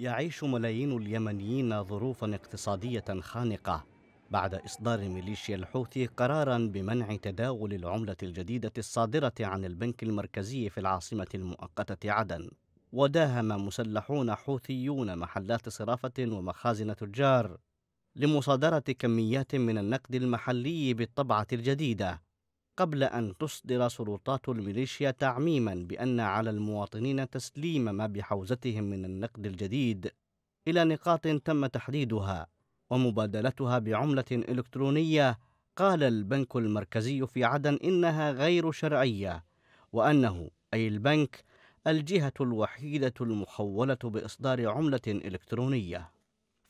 يعيش ملايين اليمنيين ظروفا اقتصادية خانقة بعد إصدار ميليشيا الحوثي قرارا بمنع تداول العملة الجديدة الصادرة عن البنك المركزي في العاصمة المؤقتة عدن وداهم مسلحون حوثيون محلات صرافة ومخازن تجار لمصادرة كميات من النقد المحلي بالطبعة الجديدة قبل أن تصدر سلطات الميليشيا تعميما بأن على المواطنين تسليم ما بحوزتهم من النقد الجديد إلى نقاط تم تحديدها ومبادلتها بعملة إلكترونية قال البنك المركزي في عدن إنها غير شرعية وأنه أي البنك الجهة الوحيدة المخولة بإصدار عملة إلكترونية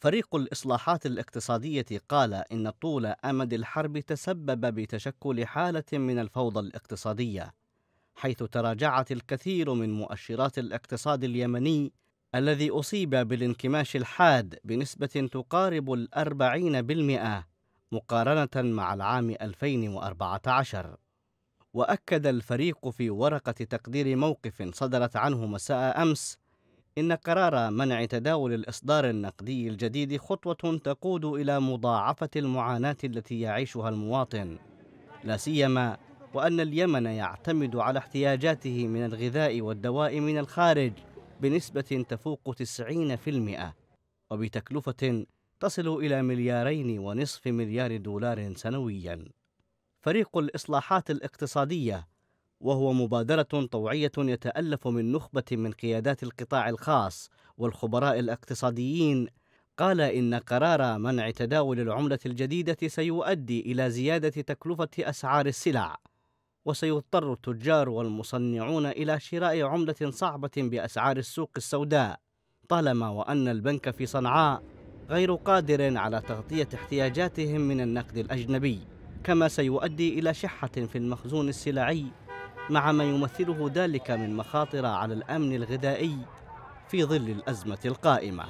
فريق الإصلاحات الاقتصادية قال إن طول أمد الحرب تسبب بتشكل حالة من الفوضى الاقتصادية، حيث تراجعت الكثير من مؤشرات الاقتصاد اليمني الذي أصيب بالانكماش الحاد بنسبة تقارب الأربعين بالمئة مقارنة مع العام 2014 وأكد الفريق في ورقة تقدير موقف صدرت عنه مساء أمس إن قرار منع تداول الإصدار النقدي الجديد خطوة تقود إلى مضاعفة المعاناة التي يعيشها المواطن لا سيما وأن اليمن يعتمد على احتياجاته من الغذاء والدواء من الخارج بنسبة تفوق 90% وبتكلفة تصل إلى مليارين ونصف مليار دولار سنوياً. فريق الإصلاحات الاقتصادية وهو مبادرة طوعية يتألف من نخبة من قيادات القطاع الخاص والخبراء الاقتصاديين قال إن قرار منع تداول العملة الجديدة سيؤدي إلى زيادة تكلفة أسعار السلع، وسيضطر التجار والمصنعون إلى شراء عملة صعبة بأسعار السوق السوداء، طالما وأن البنك في صنعاء غير قادر على تغطية احتياجاتهم من النقد الأجنبي، كما سيؤدي إلى شحة في المخزون السلعي مع ما يمثله ذلك من مخاطر على الامن الغذائي في ظل الازمه القائمه